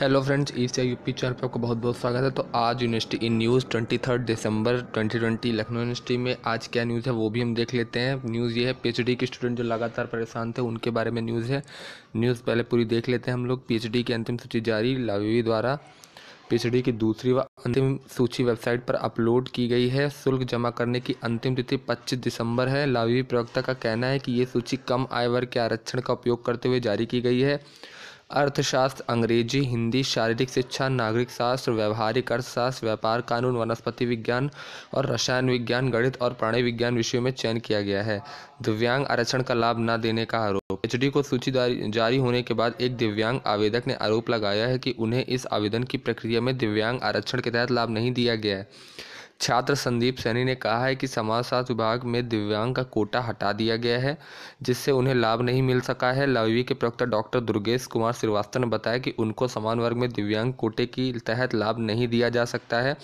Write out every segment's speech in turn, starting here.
hello friends E C UP channel पर आपको बहुत बहुत स्वागत है तो आज university in news twenty third December twenty twenty Lucknow university में आज क्या न्यूज़ है वो भी हम देख लेते हैं न्यूज़ ये है पीएचडी के स्टूडेंट जो लगातार परेशान थे उनके बारे में न्यूज़ है न्यूज़ पहले पूरी देख लेते हैं हम लोग डी की अंतिम सूची जारी लावी द्वारा डी की दूसरी व अंतिम सूची वेबसाइट पर अपलोड की गई है शुल्क जमा करने की अंतिम तिथि 25 दिसंबर है लावी प्रवक्ता का कहना है कि ये सूची कम आय वर्ग के आरक्षण का उपयोग करते हुए जारी की गई है अर्थशास्त्र अंग्रेजी हिंदी शारीरिक शिक्षा नागरिक शास्त्र व्यवहारिक अर्थशास्त्र व्यापार कानून वनस्पति विज्ञान और रसायन विज्ञान गणित और प्राणी विज्ञान विषयों में चयन किया गया है दिव्यांग आरक्षण का लाभ न देने का आरोप एचडी को सूची जारी होने के बाद एक दिव्यांग आवेदक ने आरोप लगाया है कि उन्हें इस आवेदन की प्रक्रिया में दिव्यांग आरक्षण के तहत लाभ नहीं दिया गया है छात्र संदीप सैनी ने कहा है कि समाज स्वास्थ्य विभाग में दिव्यांग का कोटा हटा दिया गया है जिससे उन्हें लाभ नहीं मिल सका है लवी के प्रवक्ता डॉक्टर दुर्गेश कुमार श्रीवास्तव ने बताया कि उनको समान वर्ग में दिव्यांग कोटे के तहत लाभ नहीं दिया जा सकता है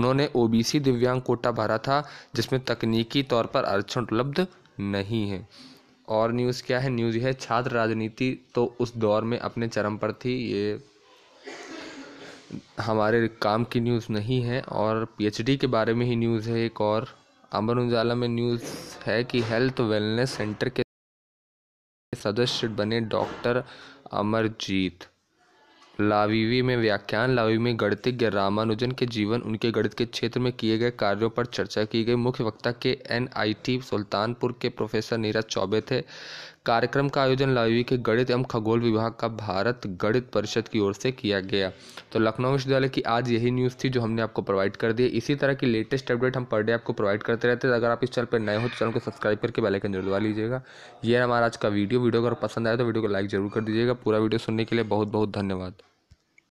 उन्होंने ओ दिव्यांग कोटा भरा था जिसमें तकनीकी तौर पर आरक्षण उपलब्ध नहीं है और न्यूज़ क्या है न्यूज़ है छात्र राजनीति तो उस दौर में अपने चरम पर थी ये हमारे काम की न्यूज़ नहीं है और पीएचडी के बारे में ही न्यूज़ है एक और अमर उजाला में न्यूज़ है कि हेल्थ वेलनेस सेंटर के सदस्य बने डॉक्टर अमरजीत लावीवी में व्याख्यान लावीवी में गणितज्ञ रामानुजन के जीवन उनके गणित के क्षेत्र में किए गए कार्यों पर चर्चा की गई मुख्य वक्ता के एनआईटी सुल्तानपुर के प्रोफेसर नीरज चौबे थे कार्यक्रम का आयोजन लाइवी के गणित एवं खगोल विभाग का भारत गणित परिषद की ओर से किया गया तो लखनऊ विश्वविद्यालय की आज यही न्यूज़ थी जो हमने आपको प्रोवाइड कर दी इसी तरह की लेटेस्ट अपडेट हम पर डे आपको प्रोवाइड करते रहते हैं अगर आप इस चैनल पर नए हो तो चैनल को सब्सक्राइब करके बेलाइकन जरूर दबा लीजिएगा ये हमारा आज का वीडियो वीडियो अगर पसंद आया तो वीडियो को लाइक जरूर कर दीजिएगा पूरा वीडियो सुनने के लिए बहुत बहुत धन्यवाद